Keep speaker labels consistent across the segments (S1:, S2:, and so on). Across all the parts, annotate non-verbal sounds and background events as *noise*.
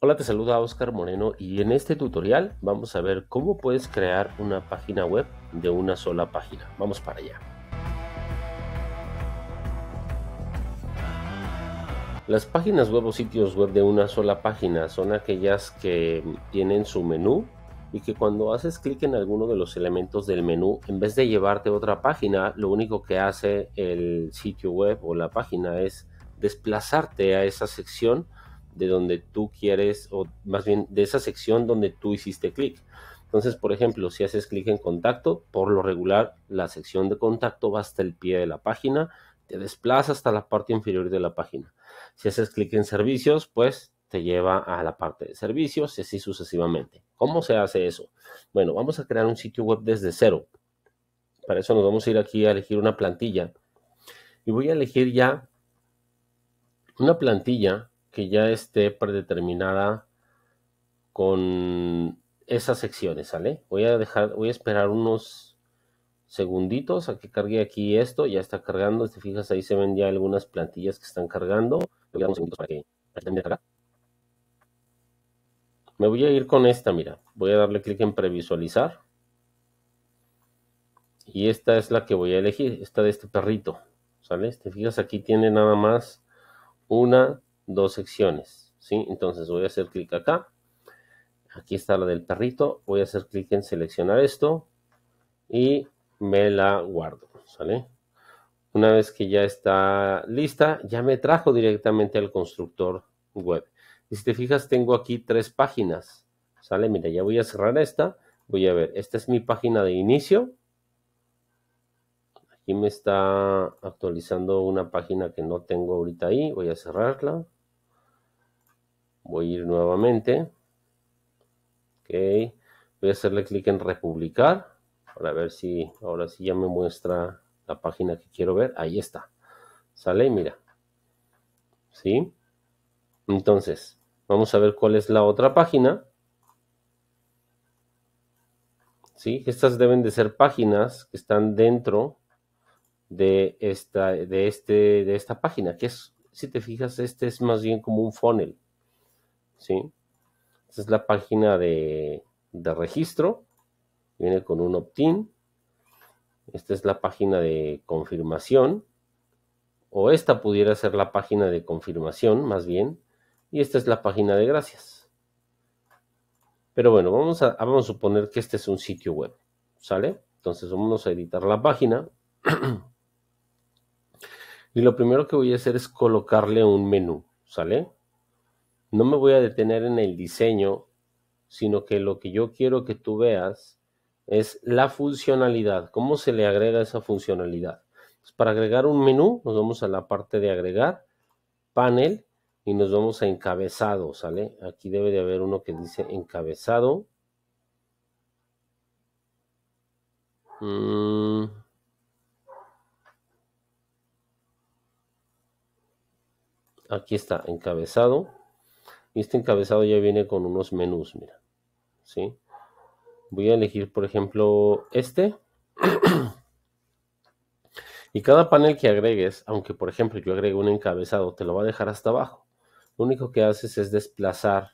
S1: Hola, te saluda Oscar Moreno y en este tutorial vamos a ver cómo puedes crear una página web de una sola página. Vamos para allá. Las páginas web o sitios web de una sola página son aquellas que tienen su menú y que cuando haces clic en alguno de los elementos del menú, en vez de llevarte a otra página, lo único que hace el sitio web o la página es desplazarte a esa sección de donde tú quieres, o más bien de esa sección donde tú hiciste clic. Entonces, por ejemplo, si haces clic en contacto, por lo regular la sección de contacto va hasta el pie de la página, te desplaza hasta la parte inferior de la página. Si haces clic en servicios, pues te lleva a la parte de servicios y así sucesivamente. ¿Cómo se hace eso? Bueno, vamos a crear un sitio web desde cero. Para eso nos vamos a ir aquí a elegir una plantilla. Y voy a elegir ya una plantilla que ya esté predeterminada con esas secciones, ¿sale? Voy a dejar, voy a esperar unos segunditos a que cargue aquí esto, ya está cargando, si te fijas ahí se ven ya algunas plantillas que están cargando, voy a unos para que Me voy a ir con esta, mira, voy a darle clic en previsualizar y esta es la que voy a elegir, esta de este perrito, ¿sale? Te fijas aquí tiene nada más una, dos secciones, ¿sí? Entonces voy a hacer clic acá. Aquí está la del perrito. Voy a hacer clic en seleccionar esto y me la guardo, ¿sale? Una vez que ya está lista, ya me trajo directamente al constructor web. si te fijas, tengo aquí tres páginas, ¿sale? Mira, ya voy a cerrar esta. Voy a ver, esta es mi página de inicio. Aquí me está actualizando una página que no tengo ahorita ahí. Voy a cerrarla voy a ir nuevamente. Ok. Voy a hacerle clic en republicar. Para ver si ahora sí ya me muestra la página que quiero ver. Ahí está. Sale y mira. ¿Sí? Entonces, vamos a ver cuál es la otra página. ¿Sí? Estas deben de ser páginas que están dentro de esta, de este, de esta página, que es, si te fijas, este es más bien como un funnel. ¿sí? Esta es la página de, registro, viene con un opt-in. Esta es la página de confirmación, o esta pudiera ser la página de confirmación, más bien, y esta es la página de gracias. Pero bueno, vamos a, vamos a suponer que este es un sitio web, ¿sale? Entonces vamos a editar la página. *clears throat* y lo primero que voy a hacer es colocarle un menú, ¿sale? no me voy a detener en el diseño, sino que lo que yo quiero que tú veas es la funcionalidad, cómo se le agrega esa funcionalidad. para agregar un menú, nos vamos a la parte de agregar, panel, y nos vamos a encabezado, ¿sale? Aquí debe de haber uno que dice encabezado. Mm. Aquí está, encabezado. Y este encabezado ya viene con unos menús, mira. ¿Sí? Voy a elegir, por ejemplo, este. *clears throat* y cada panel que agregues, aunque por ejemplo yo agregue un encabezado, te lo va a dejar hasta abajo. Lo único que haces es desplazar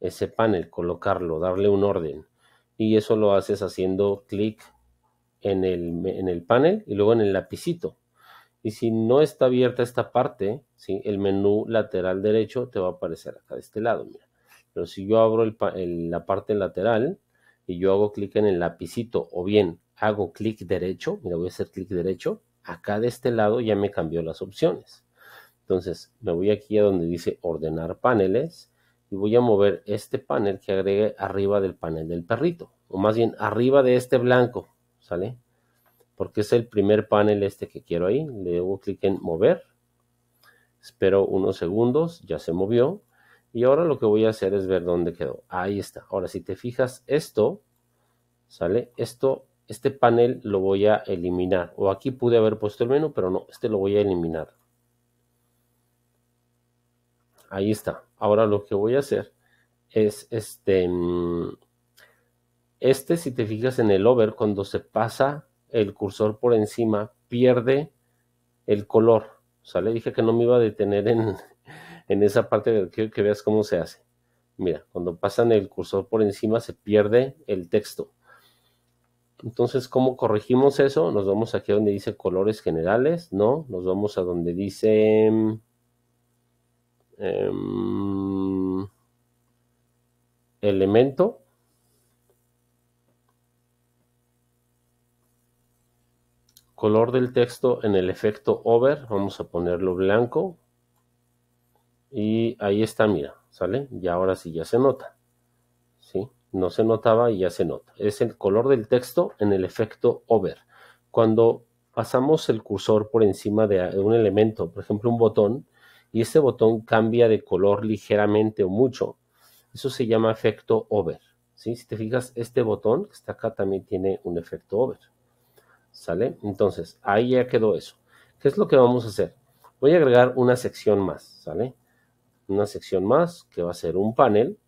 S1: ese panel, colocarlo, darle un orden. Y eso lo haces haciendo clic en el, en el panel y luego en el lapicito. Y si no está abierta esta parte, ¿sí? el menú lateral derecho te va a aparecer acá de este lado. Mira. Pero si yo abro la parte lateral y yo hago clic en el lapicito o bien hago clic derecho, mira, voy a hacer clic derecho, acá de este lado ya me cambió las opciones. Entonces me voy aquí a donde dice ordenar paneles y voy a mover este panel que agregue arriba del panel del perrito, o más bien arriba de este blanco, ¿sale? porque es el primer panel este que quiero ahí. Le doy clic en mover. Espero unos segundos, ya se movió. Y ahora lo que voy a hacer es ver dónde quedó. Ahí está. Ahora, si te fijas, esto, ¿sale? Esto, este panel lo voy a eliminar. O aquí pude haber puesto el menú, pero no, este lo voy a eliminar. Ahí está. Ahora lo que voy a hacer es este... Mm, este, si te fijas en el over, cuando se pasa el cursor por encima pierde el color. O sea, le dije que no me iba a detener *laughs* en, esa parte de que, que veas cómo se hace. Mira, cuando pasan el cursor por encima se pierde el texto. Entonces, ¿cómo corregimos eso? Nos vamos aquí donde dice colores generales, ¿no? Nos vamos a donde dice... Em, em, elemento. Color del texto en el efecto over, vamos a ponerlo blanco. Y ahí está, mira, ¿sale? Y ahora sí ya se nota. ¿Sí? No se notaba y ya se nota. Es el color del texto en el efecto over. Cuando pasamos el cursor por encima de un elemento, por ejemplo un botón, y ese botón cambia de color ligeramente o mucho, eso se llama efecto over. ¿sí? Si te fijas, este botón que está acá también tiene un efecto over. ¿Sale? Entonces, ahí ya quedó eso. ¿Qué es lo que vamos a hacer? Voy a agregar una sección más, ¿sale? Una sección más que va a ser un panel.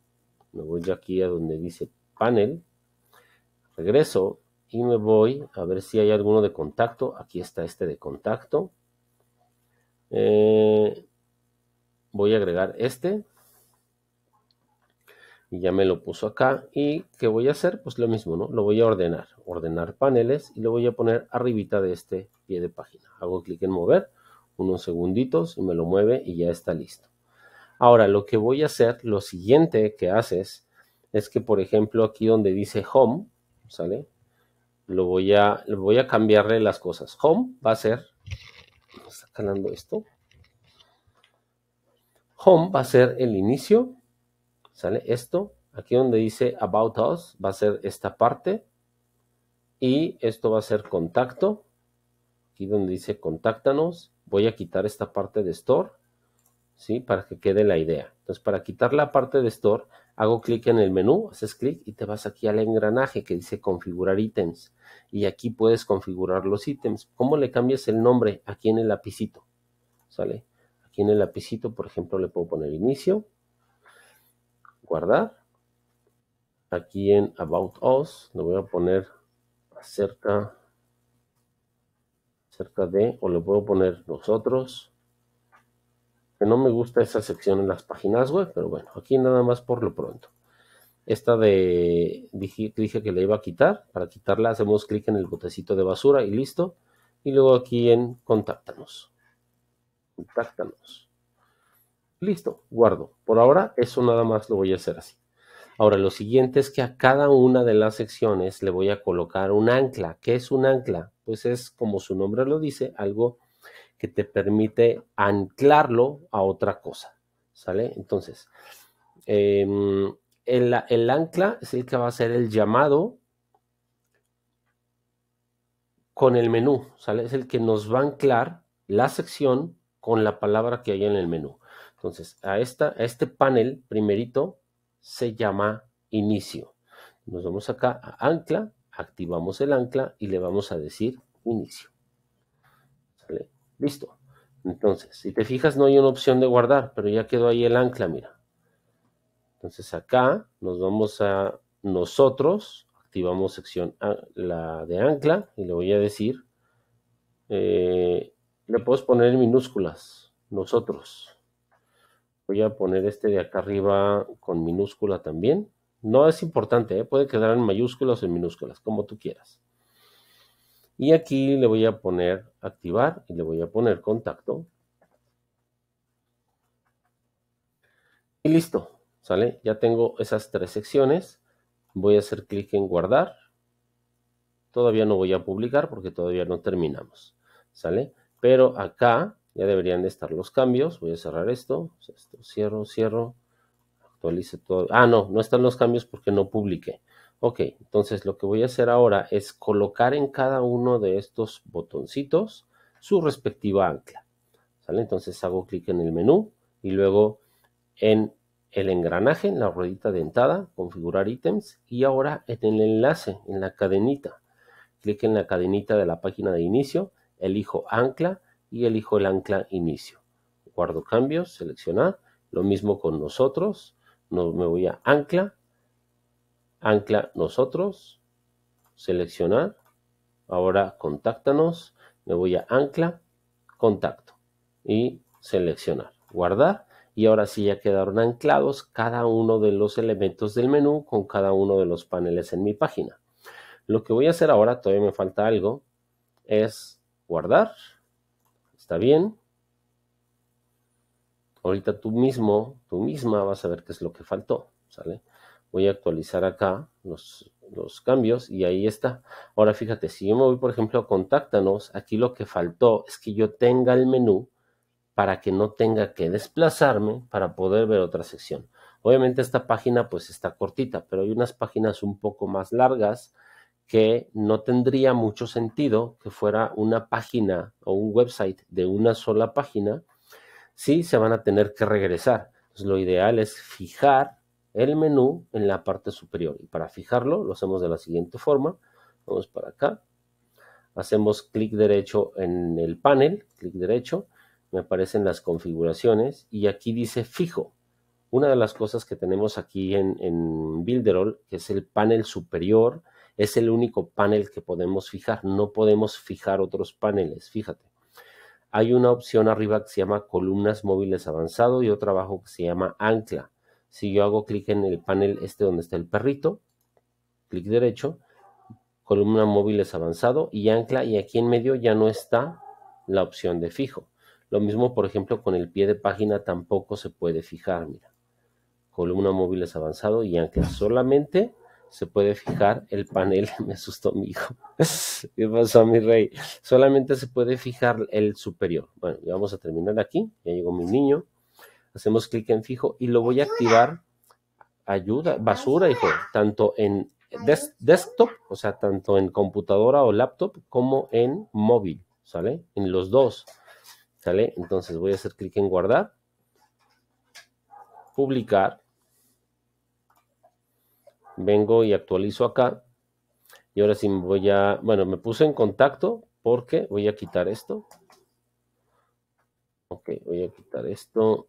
S1: Me voy yo aquí a donde dice panel. Regreso y me voy a ver si hay alguno de contacto. Aquí está este de contacto. Eh, voy a agregar este y ya me lo puso acá y ¿qué voy a hacer? Pues lo mismo, ¿no? Lo voy a ordenar, ordenar paneles y lo voy a poner arribita de este pie de página. Hago clic en mover unos segunditos y me lo mueve y ya está listo. Ahora lo que voy a hacer, lo siguiente que haces es que por ejemplo aquí donde dice home, ¿sale? Lo voy a, voy a cambiarle las cosas. Home va a ser, está calando esto. Home va a ser el inicio ¿Sale? Esto, aquí donde dice About Us, va a ser esta parte. Y esto va a ser contacto. Aquí donde dice contáctanos, voy a quitar esta parte de Store, ¿sí? Para que quede la idea. Entonces, para quitar la parte de Store, hago clic en el menú, haces clic y te vas aquí al engranaje que dice configurar ítems. Y aquí puedes configurar los ítems. ¿Cómo le cambias el nombre? Aquí en el lapicito, ¿sale? Aquí en el lapicito, por ejemplo, le puedo poner inicio guardar. Aquí en About Us le voy a poner acerca, acerca de, o le puedo poner nosotros. Que no me gusta esa sección en las páginas web, pero bueno, aquí nada más por lo pronto. Esta de dije, dije que le iba a quitar. Para quitarla hacemos clic en el botecito de basura y listo. Y luego aquí en contáctanos. Contáctanos. Listo, guardo. Por ahora eso nada más lo voy a hacer así. Ahora, lo siguiente es que a cada una de las secciones le voy a colocar un ancla. ¿Qué es un ancla? Pues es, como su nombre lo dice, algo que te permite anclarlo a otra cosa. ¿Sale? Entonces, em, el, el ancla es el que va a ser el llamado con el menú. ¿Sale? Es el que nos va a anclar la sección con la palabra que hay en el menú. Entonces, a, esta, a este panel primerito se llama inicio. Nos vamos acá a ancla, activamos el ancla y le vamos a decir inicio. ¿Sale? Listo. Entonces, si te fijas, no hay una opción de guardar, pero ya quedó ahí el ancla, mira. Entonces acá nos vamos a nosotros, activamos sección la de ancla y le voy a decir, eh, le puedes poner en minúsculas, nosotros. Voy a poner este de acá arriba con minúscula también. No es importante, ¿eh? puede quedar en mayúsculas o en minúsculas, como tú quieras. Y aquí le voy a poner activar y le voy a poner contacto. Y listo, ¿sale? Ya tengo esas tres secciones. Voy a hacer clic en guardar. Todavía no voy a publicar porque todavía no terminamos, ¿sale? Pero acá ya deberían de estar los cambios. Voy a cerrar esto, cierro, cierro, actualice todo. Ah, no, no están los cambios porque no publiqué. Ok, entonces lo que voy a hacer ahora es colocar en cada uno de estos botoncitos su respectiva ancla. ¿Sale? Entonces hago clic en el menú y luego en el engranaje, en la ruedita dentada, configurar ítems y ahora en el enlace, en la cadenita. Clic en la cadenita de la página de inicio, elijo ancla y elijo el ancla inicio. Guardo cambios, seleccionar. Lo mismo con nosotros. me voy a ancla, ancla nosotros, seleccionar. Ahora contáctanos. Me voy a ancla, contacto y seleccionar. Guardar. Y ahora sí ya quedaron anclados cada uno de los elementos del menú con cada uno de los paneles en mi página. Lo que voy a hacer ahora, todavía me falta algo, es guardar Está bien. Ahorita tú mismo, tú misma vas a ver qué es lo que faltó. ¿Sale? Voy a actualizar acá los, los cambios y ahí está. Ahora fíjate, si yo me voy, por ejemplo, a contáctanos, aquí lo que faltó es que yo tenga el menú para que no tenga que desplazarme para poder ver otra sección. Obviamente esta página pues está cortita, pero hay unas páginas un poco más largas que no tendría mucho sentido que fuera una página o un website de una sola página si se van a tener que regresar. lo ideal es fijar el menú en la parte superior. Y para fijarlo lo hacemos de la siguiente forma. Vamos para acá. Hacemos clic derecho en el panel, clic derecho, me aparecen las configuraciones y aquí dice fijo. Una de las cosas que tenemos aquí en, en Builderall, que es el panel superior, es el único panel que podemos fijar. No podemos fijar otros paneles, fíjate. Hay una opción arriba que se llama columnas móviles avanzado y otra abajo que se llama ancla. Si yo hago clic en el panel este donde está el perrito, clic derecho, columna móviles avanzado y ancla y aquí en medio ya no está la opción de fijo. Lo mismo, por ejemplo, con el pie de página tampoco se puede fijar, mira. Columna móviles avanzado y ancla. Solamente se puede fijar el panel. *laughs* Me asustó mi hijo. ¿Qué pasó, mi rey? Solamente se puede fijar el superior. Bueno, ya vamos a terminar aquí. Ya llegó mi niño. Hacemos clic en fijo y lo voy a activar. Ayuda, basura, hijo. Tanto en desktop, o sea, tanto en computadora o laptop, como en móvil. ¿Sale? En los dos. ¿Sale? Entonces voy a hacer clic en guardar. Publicar vengo y actualizo acá. Y ahora sí me voy a, bueno, me puse en contacto porque voy a quitar esto. Ok, voy a quitar esto.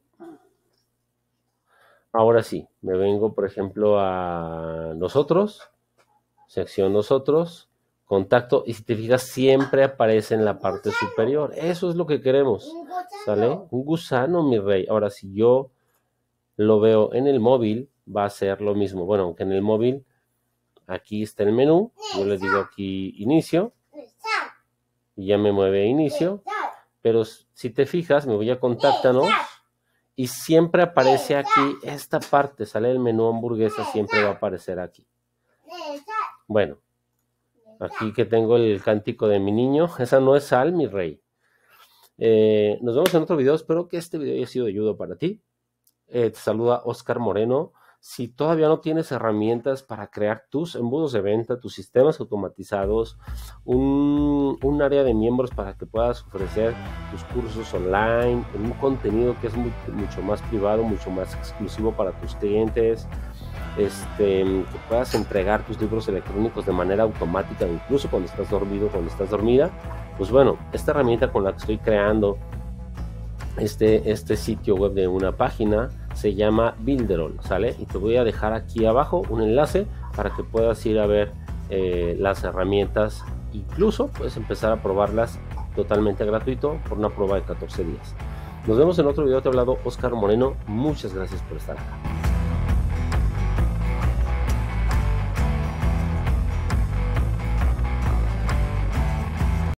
S1: Ahora sí, me vengo, por ejemplo, a nosotros, sección nosotros, contacto, y si te fijas, siempre aparece en la parte superior. Eso es lo que queremos. ¿Sale? Un gusano, mi rey. Ahora, si yo lo veo en el móvil, va a ser lo mismo. Bueno, aunque en el móvil, aquí está el menú, yo le digo aquí inicio, y ya me mueve inicio, pero si te fijas, me voy a contáctanos, y siempre aparece aquí esta parte, sale el menú hamburguesa, siempre va a aparecer aquí. Bueno, aquí que tengo el cántico de mi niño, *laughs* esa no es sal, mi rey. Eh, nos vemos en otro video, espero que este video haya sido de ayuda para ti. Eh, te saluda Oscar Moreno si todavía no tienes herramientas para crear tus embudos de venta, tus sistemas automatizados, un, área de miembros para que puedas ofrecer tus cursos online, un contenido que es mucho más privado, mucho más exclusivo para tus clientes, este, que puedas entregar tus libros electrónicos de manera automática, incluso cuando estás dormido, cuando estás dormida, pues bueno, esta herramienta con la que estoy creando este, este sitio web de una página, se llama Builderol, ¿sale? Y te voy a dejar aquí abajo un enlace para que puedas ir a ver eh, las herramientas, incluso puedes empezar a probarlas totalmente gratuito por una prueba de 14 días. Nos vemos en otro video, te ha hablado Oscar Moreno, muchas gracias por estar acá.